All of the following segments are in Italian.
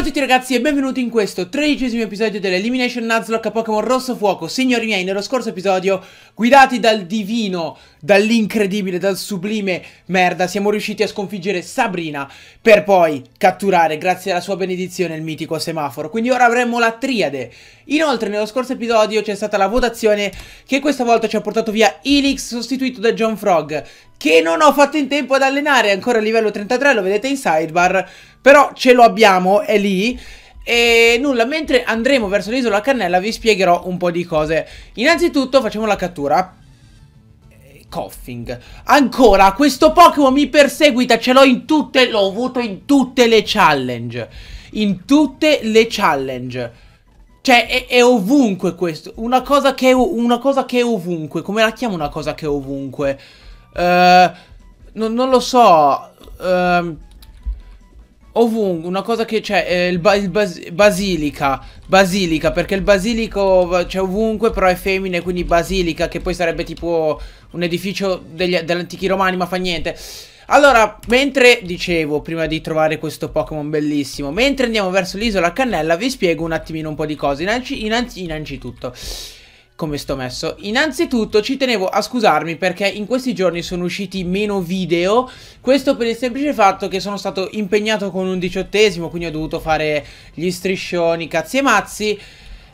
Ciao a tutti ragazzi e benvenuti in questo tredicesimo episodio dell'Elimination Nuzlocke Pokémon Rosso Fuoco Signori miei, nello scorso episodio, guidati dal divino dall'incredibile, dal sublime merda, siamo riusciti a sconfiggere Sabrina per poi catturare, grazie alla sua benedizione, il mitico semaforo. Quindi ora avremo la triade. Inoltre, nello scorso episodio c'è stata la votazione che questa volta ci ha portato via Elix sostituito da John Frog, che non ho fatto in tempo ad allenare, è ancora a livello 33, lo vedete in sidebar, però ce lo abbiamo, è lì. E nulla, mentre andremo verso l'isola Cannella vi spiegherò un po' di cose. Innanzitutto facciamo la cattura, Coughing. Ancora, questo Pokémon mi perseguita, ce l'ho in tutte, l'ho avuto in tutte le challenge. In tutte le challenge. Cioè, è, è ovunque questo. Una cosa, che è, una cosa che è ovunque. Come la chiamo una cosa che è ovunque? Uh, non, non lo so. Uh, Ovunque, una cosa che c'è, cioè, eh, il, ba il bas basilica, basilica, perché il basilico c'è ovunque, però è femmine, quindi basilica, che poi sarebbe tipo un edificio degli, degli antichi romani, ma fa niente. Allora, mentre dicevo, prima di trovare questo Pokémon bellissimo, mentre andiamo verso l'isola Cannella, vi spiego un attimino un po' di cose. Innanzi, innanzi, innanzitutto, come sto messo. Innanzitutto ci tenevo a scusarmi perché in questi giorni sono usciti meno video, questo per il semplice fatto che sono stato impegnato con un diciottesimo, quindi ho dovuto fare gli striscioni, cazzi e mazzi.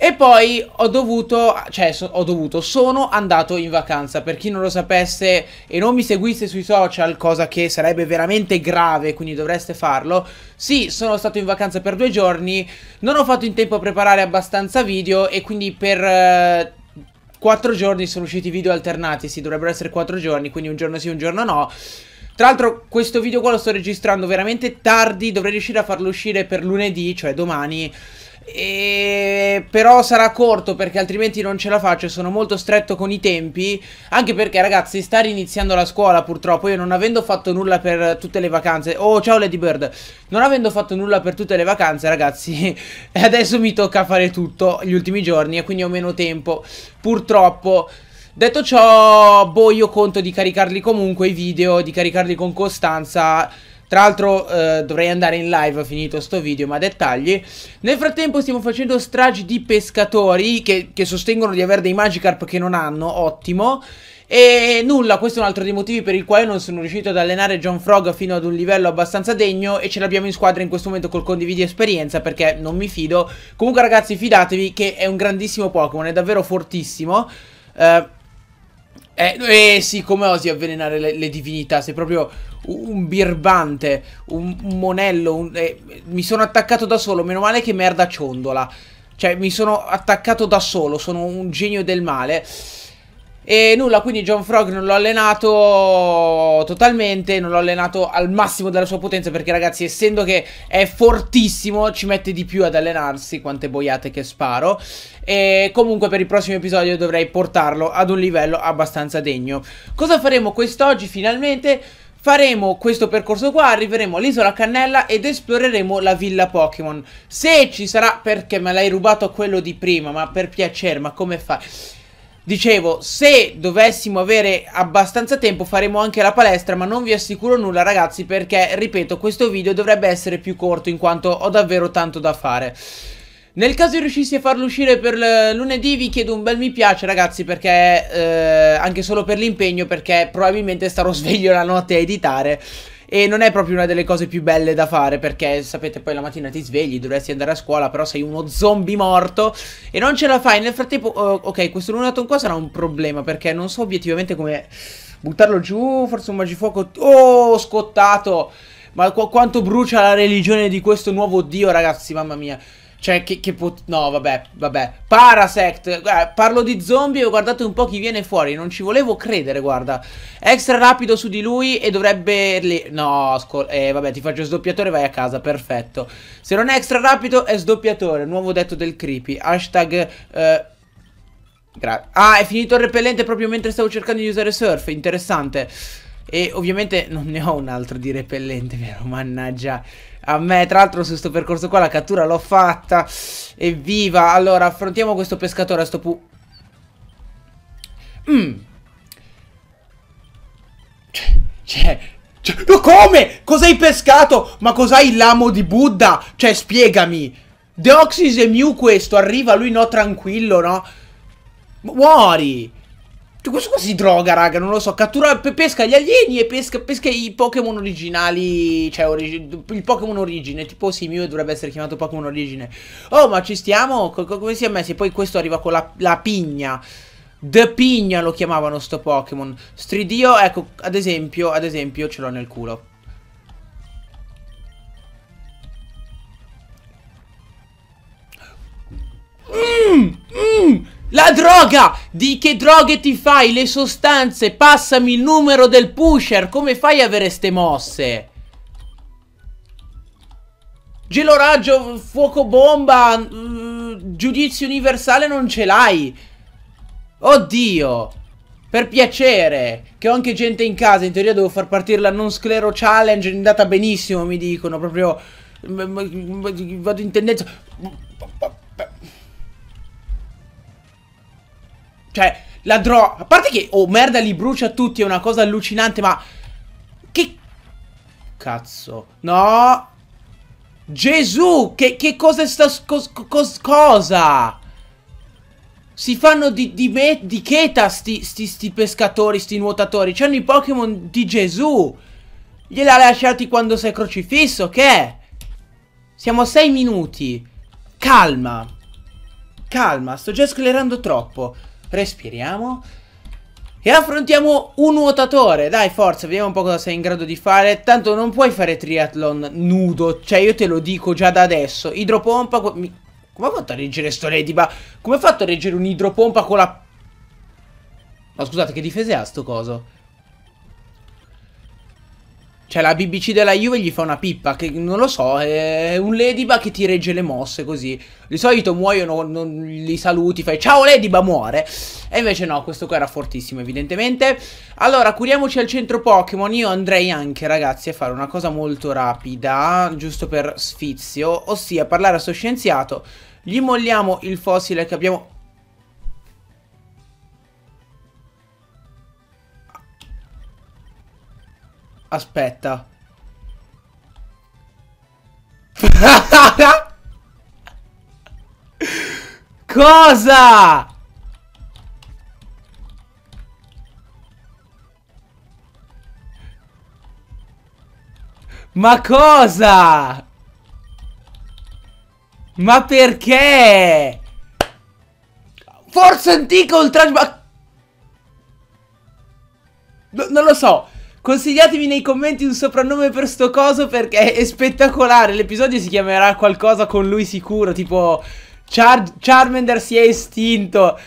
E poi ho dovuto, cioè so, ho dovuto, sono andato in vacanza. Per chi non lo sapesse e non mi seguisse sui social, cosa che sarebbe veramente grave, quindi dovreste farlo. Sì, sono stato in vacanza per due giorni, non ho fatto in tempo a preparare abbastanza video e quindi per... Eh, 4 giorni sono usciti video alternati, sì, dovrebbero essere 4 giorni, quindi un giorno sì, un giorno no. Tra l'altro questo video qua lo sto registrando veramente tardi, dovrei riuscire a farlo uscire per lunedì, cioè domani. E... Però sarà corto perché altrimenti non ce la faccio, sono molto stretto con i tempi, anche perché ragazzi sta riniziando la scuola purtroppo, io non avendo fatto nulla per tutte le vacanze, oh ciao Ladybird, non avendo fatto nulla per tutte le vacanze ragazzi, adesso mi tocca fare tutto gli ultimi giorni e quindi ho meno tempo, purtroppo... Detto ciò, boh, io conto di caricarli comunque i video, di caricarli con costanza tra l'altro eh, dovrei andare in live, ho finito sto video, ma dettagli. Nel frattempo stiamo facendo stragi di pescatori che, che sostengono di avere dei Magikarp che non hanno, ottimo. E nulla, questo è un altro dei motivi per il quale non sono riuscito ad allenare John Frog fino ad un livello abbastanza degno e ce l'abbiamo in squadra in questo momento col condividi esperienza perché non mi fido. Comunque ragazzi fidatevi che è un grandissimo Pokémon, è davvero fortissimo. Eh, eh, eh sì, come osi avvelenare le, le divinità, sei proprio un birbante, un, monello, un, eh, mi sono attaccato da solo, meno male che merda ciondola. Cioè, mi sono attaccato da solo, sono un genio del male. E nulla, quindi John Frog non l'ho allenato totalmente, non l'ho allenato al massimo della sua potenza perché ragazzi essendo che è fortissimo ci mette di più ad allenarsi quante boiate che sparo e comunque per il prossimo episodio dovrei portarlo ad un livello abbastanza degno. Cosa faremo quest'oggi finalmente? Faremo questo percorso qua, arriveremo all'isola Cannella ed esploreremo la villa Pokémon. Se ci sarà, perché me l'hai rubato quello di prima, ma per piacere, ma come fai? Dicevo, se dovessimo avere abbastanza tempo faremo anche la palestra, ma non vi assicuro nulla ragazzi perché, ripeto, questo video dovrebbe essere più corto in quanto ho davvero tanto da fare. Nel caso riuscissi a farlo uscire per lunedì vi chiedo un bel mi piace ragazzi perché eh, anche solo per l'impegno perché probabilmente starò sveglio la notte a editare e non è proprio una delle cose più belle da fare perché sapete poi la mattina ti svegli, dovresti andare a scuola però sei uno zombie morto e non ce la fai. Nel frattempo oh, ok questo lunaton qua sarà un problema perché non so obiettivamente come buttarlo giù, forse un magifuoco... Oh scottato! Ma qu quanto brucia la religione di questo nuovo dio ragazzi mamma mia cioè, che, che put... No, vabbè, vabbè. Parasect. Guarda, eh, parlo di zombie e guardate un po' chi viene fuori. Non ci volevo credere, guarda. Extra rapido su di lui e dovrebbe... No, scol... Eh, vabbè, ti faccio sdoppiatore e vai a casa, perfetto. Se non è extra rapido, è sdoppiatore. Nuovo detto del creepy. Hashtag... Eh... Gra ah, è finito il repellente proprio mentre stavo cercando di usare surf. Interessante. E ovviamente non ne ho un altro di repellente, vero? Mannaggia a me tra l'altro su questo percorso qua la cattura l'ho fatta Evviva Allora affrontiamo questo pescatore a sto pu... Mmm Cioè, cioè, ma come? Cos'hai pescato? Ma cos'hai l'amo di Buddha? Cioè, spiegami. Deoxys e Mew questo, arriva, lui no, tranquillo, no? Muori! Questo qua si droga, raga, non lo so. Cattura, pesca gli alieni e pesca, pesca i Pokémon originali. Cioè, origi, il Pokémon origine. Tipo Simiu sì, dovrebbe essere chiamato Pokémon origine. Oh, ma ci stiamo? Co come si è messi? Poi questo arriva con la, la pigna. The Pigna lo chiamavano sto Pokémon. Stridio, ecco, ad esempio, ad esempio ce l'ho nel culo. Mmm, mmm. La droga! Di che droghe ti fai? Le sostanze? Passami il numero del pusher! Come fai ad avere ste mosse? Gelo raggio, fuoco bomba, mh, mm, giudizio universale non ce l'hai! Oddio! Per piacere, che ho anche gente in casa, in teoria devo far partire la non sclero challenge, è andata benissimo mi dicono, proprio... Mm, mm, vado in tendenza... Cioè, la droga... A parte che, oh, merda, li brucia tutti, è una cosa allucinante, ma... Che... Cazzo. No... Gesù, che, che cosa è sta... Cos, cosa? Si fanno di, di, me, di cheta sti, sti, sti pescatori, sti nuotatori. C'hanno i Pokémon di Gesù. Gliela lasciati quando sei crocifisso, che? Siamo a 6 minuti. Calma. Calma, sto già sclerando troppo respiriamo e affrontiamo un nuotatore. Dai, forza, vediamo un po' cosa sei in grado di fare. Tanto non puoi fare triathlon nudo, cioè io te lo dico già da adesso. Idropompa... Mi... Come ho fatto a reggere sto Lady? Ma come ho fatto a reggere un idropompa con la... Ma scusate, che difese ha sto coso? Cioè la BBC della Juve gli fa una pippa che non lo so, è un Lediba che ti regge le mosse così. Di solito muoiono, non li saluti, fai ciao Lediba muore. E invece no, questo qua era fortissimo evidentemente. Allora, curiamoci al centro Pokémon. Io andrei anche ragazzi a fare una cosa molto rapida, giusto per sfizio, ossia parlare a sto scienziato. Gli molliamo il fossile che abbiamo Aspetta. Cosa? Ma cosa? Ma perché? Forza antica oltraggio... Ma... No, non lo so. Consigliatemi nei commenti un soprannome per sto coso perché è spettacolare. L'episodio si chiamerà qualcosa con lui sicuro, tipo Char Charmander si è estinto.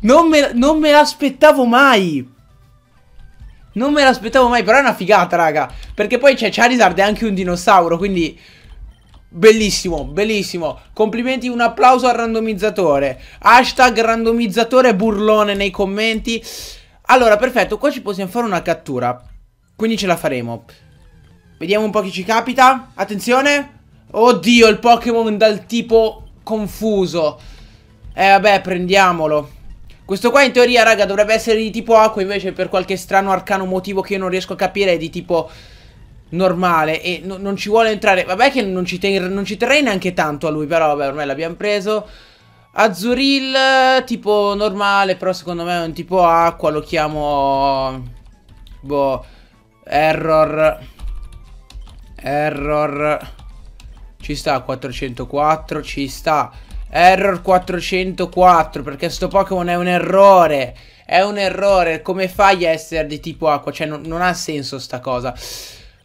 Non me, non me l'aspettavo mai. Non me l'aspettavo mai, però è una figata, raga. Perché poi c'è Charizard e anche un dinosauro, quindi... Bellissimo, bellissimo. Complimenti, un applauso al randomizzatore. Hashtag randomizzatore burlone nei commenti. Allora, perfetto, qua ci possiamo fare una cattura. Quindi ce la faremo. Vediamo un po' chi ci capita. Attenzione. Oddio, il Pokémon dal tipo confuso. Eh, vabbè, prendiamolo. Questo qua in teoria, raga, dovrebbe essere di tipo acqua, invece per qualche strano arcano motivo che io non riesco a capire è di tipo normale e non ci vuole entrare. Vabbè che non ci, non ci, terrei neanche tanto a lui, però vabbè, ormai l'abbiamo preso. Azzuril, tipo normale, però secondo me è un tipo acqua, lo chiamo... Boh, Error. Error. Ci sta 404, ci sta. Error 404, perché sto Pokémon è un errore. È un errore, come fai a essere di tipo acqua? Cioè non, non ha senso sta cosa.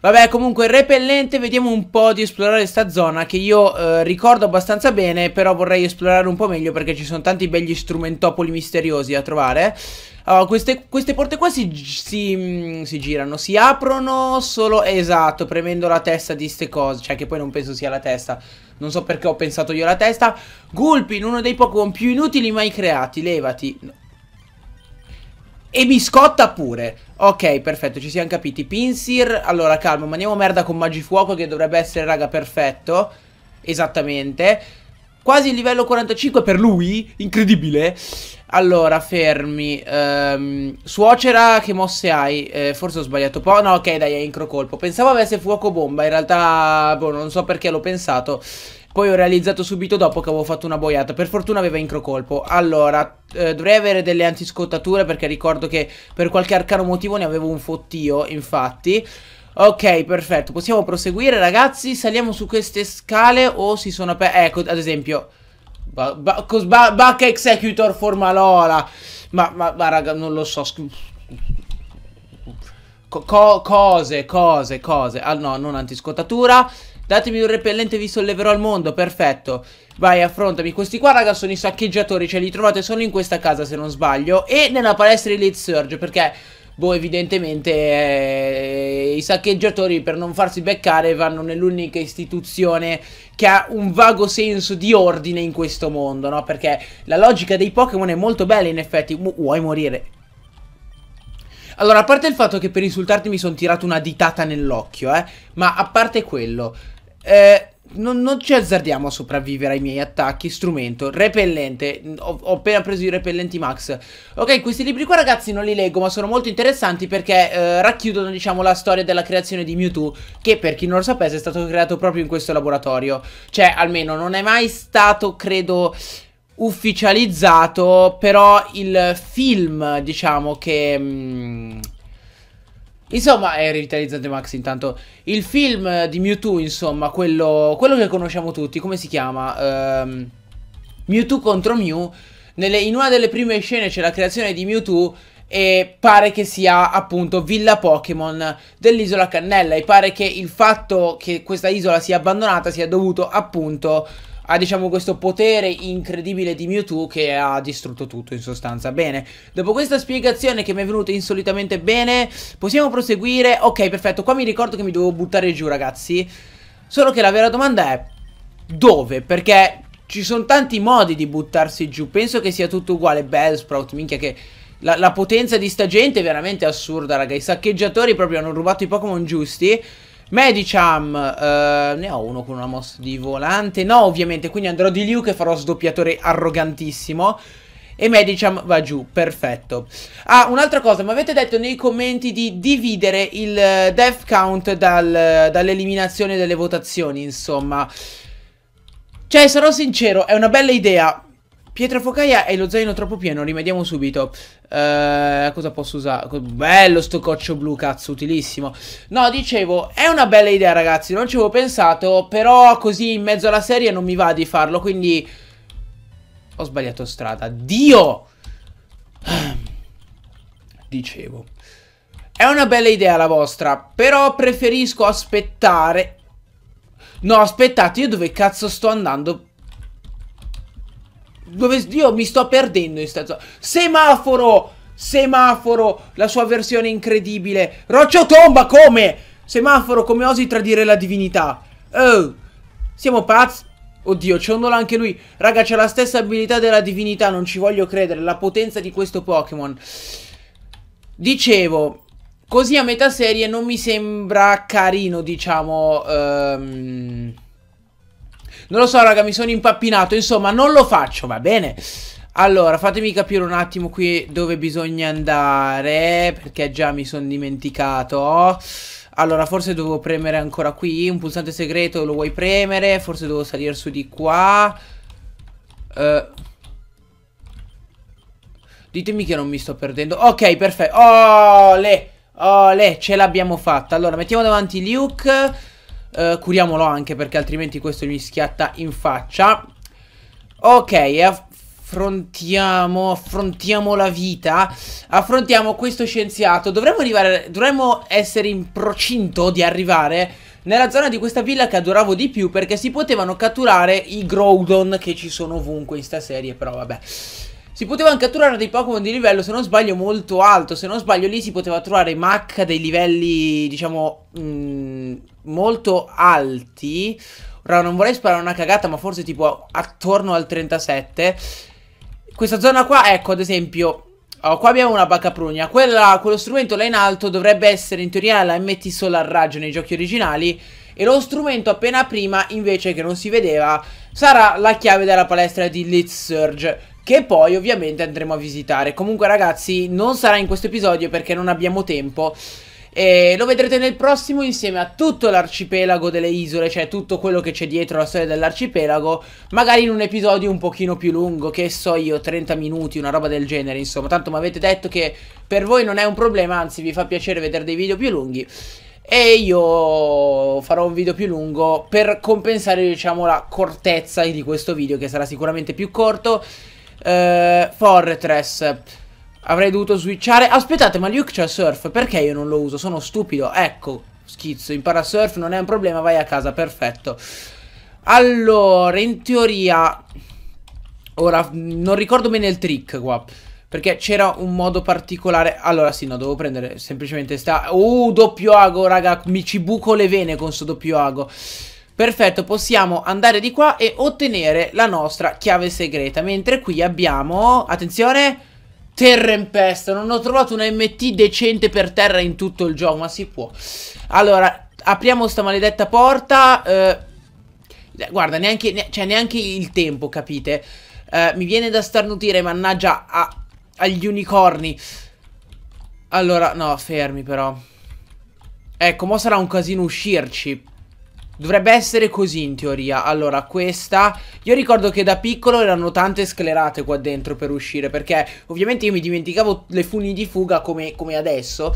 Vabbè, comunque, repellente, vediamo un po' di esplorare questa zona che io eh, ricordo abbastanza bene, però vorrei esplorare un po' meglio perché ci sono tanti begli strumentopoli misteriosi da trovare. Allora, queste, queste porte qua si, si, mm, si, girano, si aprono solo, esatto, premendo la testa di ste cose, cioè che poi non penso sia la testa, non so perché ho pensato io alla testa. Gulpin, uno dei Pokémon più inutili mai creati, levati. E biscotta pure. Ok, perfetto, ci siamo capiti. Pinsir, allora calmo, mandiamo merda con magifuoco che dovrebbe essere, raga, perfetto. Esattamente. Quasi il livello 45 per lui, incredibile. Allora, fermi. Ehm, suocera, che mosse hai? Eh, forse ho sbagliato po'. No, ok, dai, è incrocolpo. Pensavo avesse fuoco bomba, in realtà, boh, non so perché l'ho pensato. Poi ho realizzato subito dopo che avevo fatto una boiata Per fortuna aveva incrocolpo Allora, eh, dovrei avere delle antiscottature Perché ricordo che per qualche arcano motivo ne avevo un fottio Infatti Ok, perfetto, possiamo proseguire ragazzi Saliamo su queste scale o si sono aperte eh, Ecco, ad esempio ba ba ba Bacca Executor Formalola ma, ma, ma raga, non lo so Co cose, cose, cose. Ah no, non antiscottatura. Datemi un repellente e vi solleverò al mondo, perfetto. Vai, affrontami. Questi qua, raga, sono i saccheggiatori, cioè li trovate solo in questa casa, se non sbaglio, e nella palestra di Elite Surge, perché... Boh, evidentemente eh, i saccheggiatori per non farsi beccare vanno nell'unica istituzione che ha un vago senso di ordine in questo mondo, no? Perché la logica dei Pokémon è molto bella in effetti. U vuoi morire? Allora, a parte il fatto che per insultarti mi sono tirato una ditata nell'occhio, eh, ma a parte quello... Eh, non, non, ci azzardiamo a sopravvivere ai miei attacchi. Strumento, repellente. Ho, ho, appena preso i repellenti max. Ok, questi libri qua, ragazzi, non li leggo, ma sono molto interessanti perché eh, racchiudono, diciamo, la storia della creazione di Mewtwo. Che per chi non lo sapesse è stato creato proprio in questo laboratorio. Cioè, almeno non è mai stato, credo ufficializzato, però il film, diciamo, che... Mh, mm, Insomma, è rivitalizzante Max intanto. Il film di Mewtwo, insomma, quello, quello che conosciamo tutti, come si chiama? Um, Mewtwo contro Mew. Nelle, in una delle prime scene c'è la creazione di Mewtwo e pare che sia appunto Villa Pokémon dell'isola Cannella e pare che il fatto che questa isola sia abbandonata sia dovuto appunto ha diciamo questo potere incredibile di Mewtwo che ha distrutto tutto in sostanza Bene, dopo questa spiegazione che mi è venuta insolitamente bene possiamo proseguire Ok perfetto, qua mi ricordo che mi dovevo buttare giù ragazzi Solo che la vera domanda è dove? Perché ci sono tanti modi di buttarsi giù Penso che sia tutto uguale Bellsprout, minchia che... La, la potenza di sta gente è veramente assurda, raga. I saccheggiatori proprio hanno rubato i Pokémon giusti. Medicham, eh, ne ho uno con una mossa di volante. No, ovviamente, quindi andrò di Liu che farò sdoppiatore arrogantissimo. E Medicham va giù, perfetto. Ah, un'altra cosa, mi avete detto nei commenti di dividere il eh, death count dal, eh, dall'eliminazione delle votazioni, insomma. Cioè, sarò sincero, è una bella idea, Pietra focaia e lo zaino troppo pieno, rimediamo subito. Eh, cosa posso usare? Bello sto coccio blu, cazzo, utilissimo. No, dicevo, è una bella idea ragazzi, non ci avevo pensato, però così in mezzo alla serie non mi va di farlo, quindi... Ho sbagliato strada. Dio! Dicevo. È una bella idea la vostra, però preferisco aspettare... No, aspettate, io dove cazzo sto andando? Dove io mi sto perdendo in sta Semaforo! Semaforo, la sua versione incredibile. Roccio tomba, come? Semaforo, come osi tradire la divinità? Oh, siamo pazzi? Oddio, ciondolo anche lui. Raga, c'è la stessa abilità della divinità, non ci voglio credere. La potenza di questo Pokémon. Dicevo, così a metà serie non mi sembra carino, diciamo... Ehm... Um... Non lo so, raga, mi sono impappinato. Insomma, non lo faccio, va bene. Allora, fatemi capire un attimo qui dove bisogna andare, perché già mi sono dimenticato. Allora, forse devo premere ancora qui, un pulsante segreto lo vuoi premere, forse devo salire su di qua. Uh. Ditemi che non mi sto perdendo. Ok, perfetto. Ole, ole, ce l'abbiamo fatta. Allora, mettiamo davanti Luke eh, curiamolo anche perché altrimenti questo gli schiatta in faccia. Ok, affrontiamo, affrontiamo la vita, affrontiamo questo scienziato. Dovremmo arrivare, dovremmo essere in procinto di arrivare nella zona di questa villa che adoravo di più perché si potevano catturare i Groudon che ci sono ovunque in sta serie, però vabbè. Si potevano catturare dei Pokémon di livello, se non sbaglio, molto alto. Se non sbaglio, lì si poteva trovare Mac dei livelli, diciamo, mh, mm, molto alti. Ora non vorrei sparare una cagata, ma forse tipo attorno al 37. Questa zona qua, ecco, ad esempio... Oh, qua abbiamo una bacca prugna. Quella, quello strumento là in alto dovrebbe essere in teoria la MT Solar Raggio nei giochi originali. E lo strumento appena prima, invece che non si vedeva, sarà la chiave della palestra di Lit Surge che poi ovviamente andremo a visitare. Comunque ragazzi, non sarà in questo episodio perché non abbiamo tempo. E lo vedrete nel prossimo insieme a tutto l'arcipelago delle isole, cioè tutto quello che c'è dietro la storia dell'arcipelago, magari in un episodio un pochino più lungo, che so io, 30 minuti, una roba del genere, insomma. Tanto mi avete detto che per voi non è un problema, anzi vi fa piacere vedere dei video più lunghi. E io farò un video più lungo per compensare, diciamo, la cortezza di questo video, che sarà sicuramente più corto. Eh, Fortress. Avrei dovuto switchare. Aspettate, ma Luke c'ha surf. Perché io non lo uso? Sono stupido. Ecco, schizzo. Impara surf, non è un problema. Vai a casa, perfetto. Allora, in teoria... Ora, mm, non ricordo bene il trick qua. Perché c'era un modo particolare. Allora, sì, no, devo prendere semplicemente sta. Uh, doppio ago, raga. Mi ci buco le vene con sto doppio ago. Perfetto, possiamo andare di qua e ottenere la nostra chiave segreta. Mentre qui abbiamo... Attenzione! Terrempest, non ho trovato una MT decente per terra in tutto il gioco, ma si può. Allora, apriamo sta maledetta porta. Eh, eh, guarda, neanche, ne cioè, neanche il tempo, capite? Eh, mi viene da starnutire, mannaggia, a, agli unicorni. Allora, no, fermi però. Ecco, mo sarà un casino uscirci. Dovrebbe essere così in teoria Allora questa Io ricordo che da piccolo erano tante sclerate qua dentro per uscire Perché ovviamente io mi dimenticavo le funi di fuga come, come adesso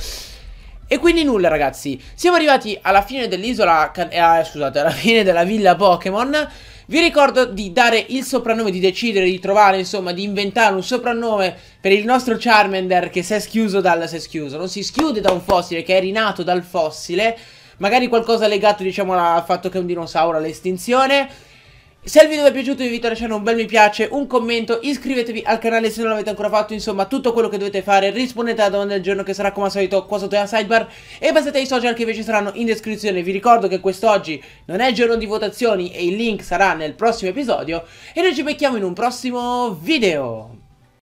e quindi nulla ragazzi, siamo arrivati alla fine dell'isola, eh, scusate, alla fine della villa Pokémon vi ricordo di dare il soprannome, di decidere, di trovare, insomma, di inventare un soprannome per il nostro Charmander che si è schiuso dal... si è schiuso, non si schiude da un fossile, che è rinato dal fossile magari qualcosa legato diciamo al fatto che è un dinosauro all'estinzione. Se il video vi è piaciuto vi invito a lasciare un bel mi piace, un commento, iscrivetevi al canale se non l'avete ancora fatto, insomma tutto quello che dovete fare, rispondete alla domanda del giorno che sarà come al solito qua sotto la sidebar e passate ai social che invece saranno in descrizione, vi ricordo che quest'oggi non è giorno di votazioni e il link sarà nel prossimo episodio e noi ci becchiamo in un prossimo video!